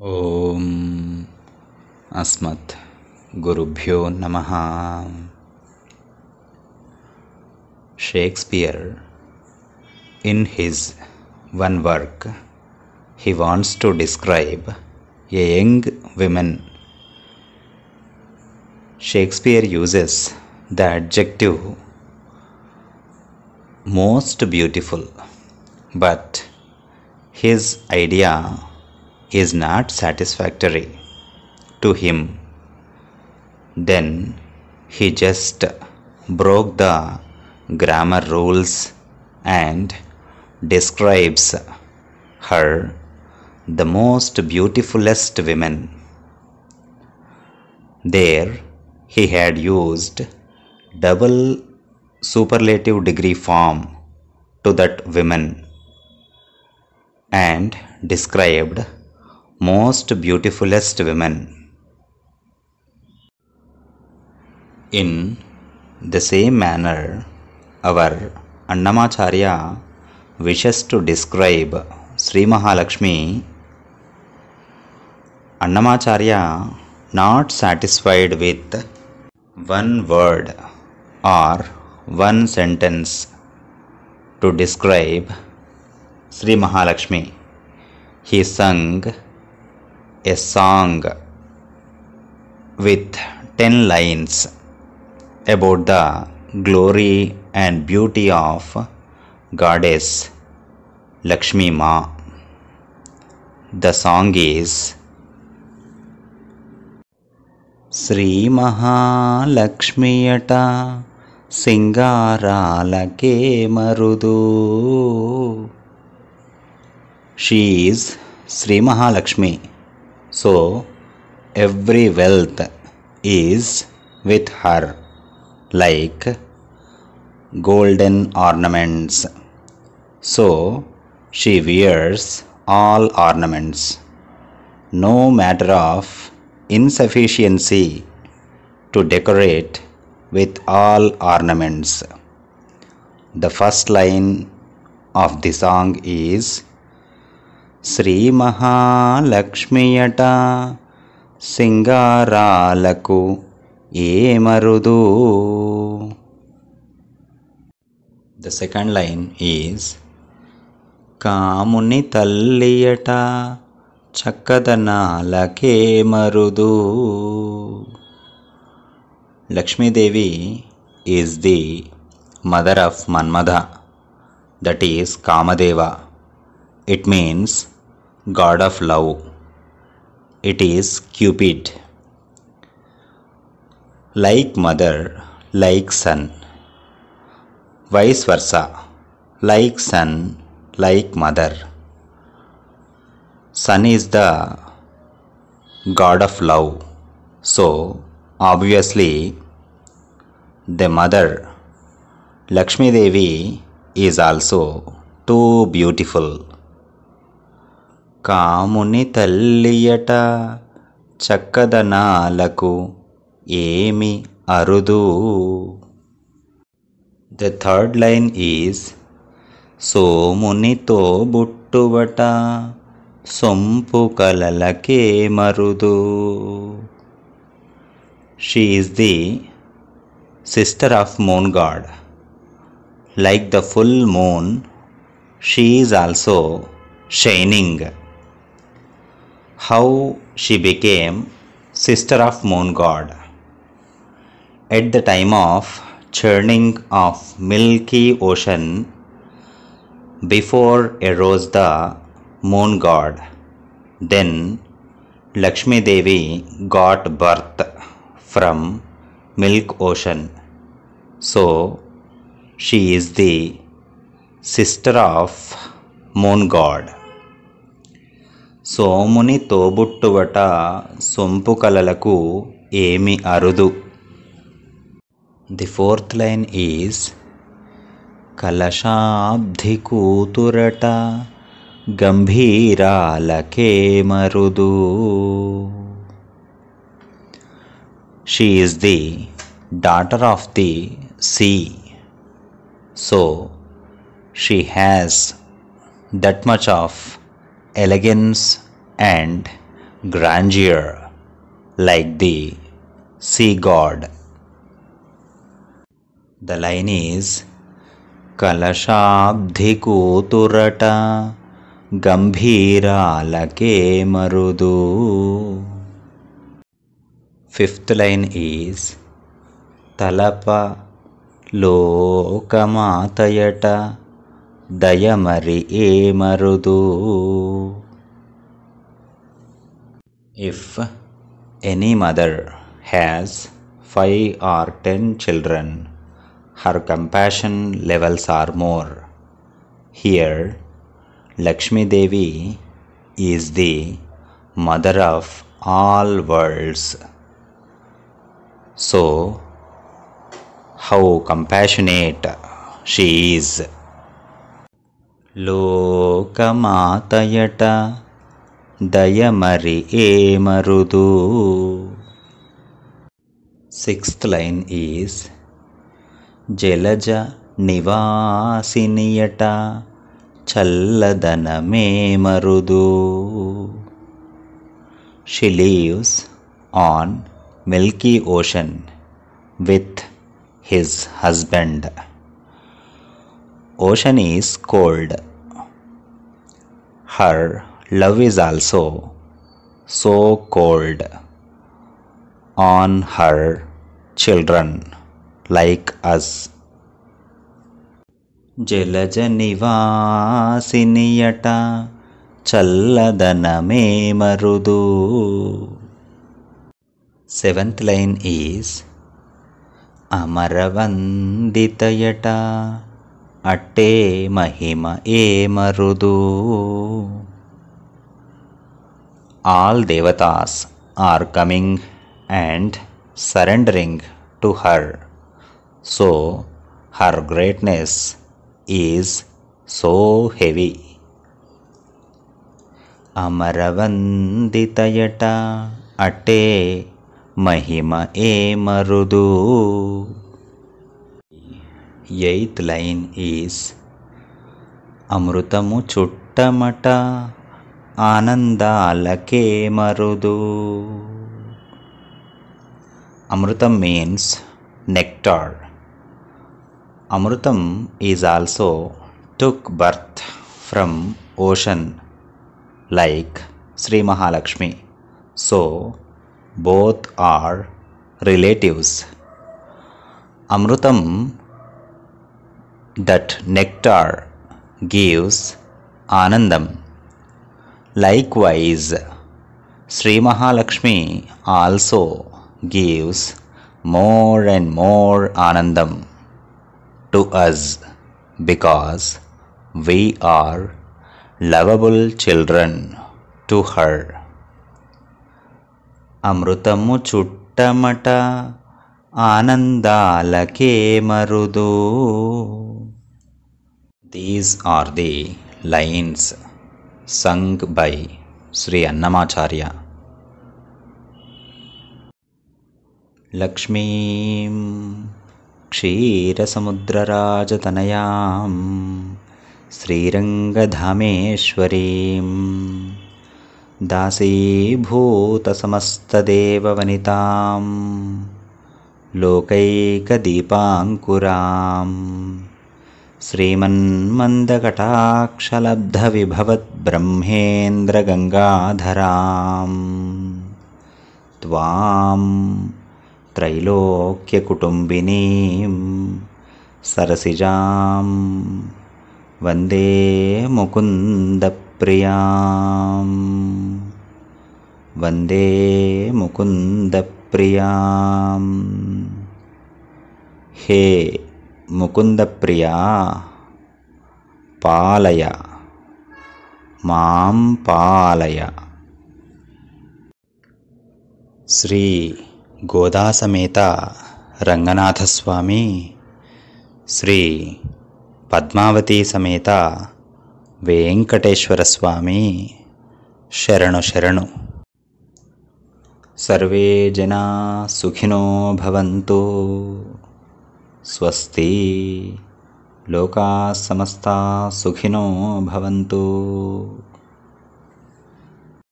Asmat Guru गुरुभ्यो नमः Shakespeare, in his one work, he wants to describe a young woman. Shakespeare uses the adjective most beautiful, but his idea is not satisfactory to him. Then he just broke the grammar rules and describes her the most beautifulest women. There he had used double superlative degree form to that women and described most beautifulest women. In the same manner, our Annamacharya wishes to describe Sri Mahalakshmi. Annamacharya, not satisfied with one word or one sentence to describe Sri Mahalakshmi, he sung A song with ten lines about the glory and beauty of गाडेस् Lakshmi मा the साङ्गीस् श्रीमहलक्ष्मी अट सिङ्गार लके मरुदू she's Sri Mahalakshmi So every wealth is with her like golden ornaments. So she wears all ornaments, no matter of insufficiency to decorate with all ornaments. The first line of the song is శ్రీమహాలక్ష్మియట సింగారాలకు ఏమరుదు the second line is కాముని తల్లియట చక్కదనాలకే మరుదు Lakshmidevi is the mother of Manmatha that is Kamadeva it means god of love. It is Cupid. Like mother, like son. Vice versa. Like son, like mother. Son is the god of love. So, obviously, the mother, Lakshmi Devi, is also too beautiful కాముని తల్లియట చక్కదనాలకు ఏమి అరుదు the third line is సోమునితో బుట్టువట సొంపు కలలకే మరుదు she is the sister of moon god like the full moon she is also shining how she became sister of moon god. At the time of churning of milky ocean, before arose the moon god, then Lakshmi Devi got birth from milk ocean. So she is the sister of moon god. సోముని తోబుట్టువట సొంపు కలలకు ఏమి అరుదు the fourth line is కలశాబ్ది కూతురట గంభీరాలకే మరుదు she is the daughter of the sea so she has that much of elegance and grandeur like The sea god the line is कलशाब्धिकूतुरट गम्भीरलके मरुदू फिफ्त् लैन् ईस् तलपलोकमातयट దయమరి ఏమరుదు if any mother has five or ten children her compassion levels are more here Lakshmidevi is the mother of all world's so how compassionate she is. लोकमातयट दयमरिये मरुदू sixth line is जलजनिवासिनियटा चल्लदनमे मरुदू she lives on milky ocean with his husband ocean is cold. Her love is also so cold on her children like us. జలజ నివాసినియట చల్లదనమే మరుదు సెవెంత్ లైన్ ఈజ్ అమరవందితయట अटे महिम ए मरुदू all devatas are coming and surrendering to her so her greatness is so heavy अमरवन्दितयटा अटे महिम ए मरुदू ఎయిత్ లైన్ ఈస్ అమృతము చుట్టమట ఆనందాలకే మరుదు amrutham means nectar amrutham is also took birth from ocean like Shri Mahalakshmi so both are relatives amrutham that nectar gives Anandam. Likewise, Sri Mahalakshmi also gives more and more Anandam to us because we are lovable children to her. అమృతము చుట్టమట आनन्दालके मरुदो these are the lines सङ्ग् बै अन्नमाचार्य लक्ष्मीं क्षीरसमुद्रराजतनयां श्रीरङ्गधामेश्वरीं दासीभूतसमस्तदेववनितां लोकैकदीपाङ्कुराम् श्रीमन्मन्दकटाक्षलब्धविभवद्ब्रह्मेन्द्रगङ्गाधराम् त्वां त्रैलोक्यकुटुम्बिनीं सरसिजां वन्दे मुकुन्दप्रियाम् वन्दे मुकुन्दप्रियाम् హే ముకుందప్రియా పాలయ మాం పాలయ శ్రీ గోదాసమేత రంగనాథస్వామి శ్రీ పద్మావతి సమేత వెంకటేశ్వర స్వామి శరణు శరణు survey జనా సుఖినో భవంతో स्वस्ति लोका समस्ता सुखिनो भवन्तु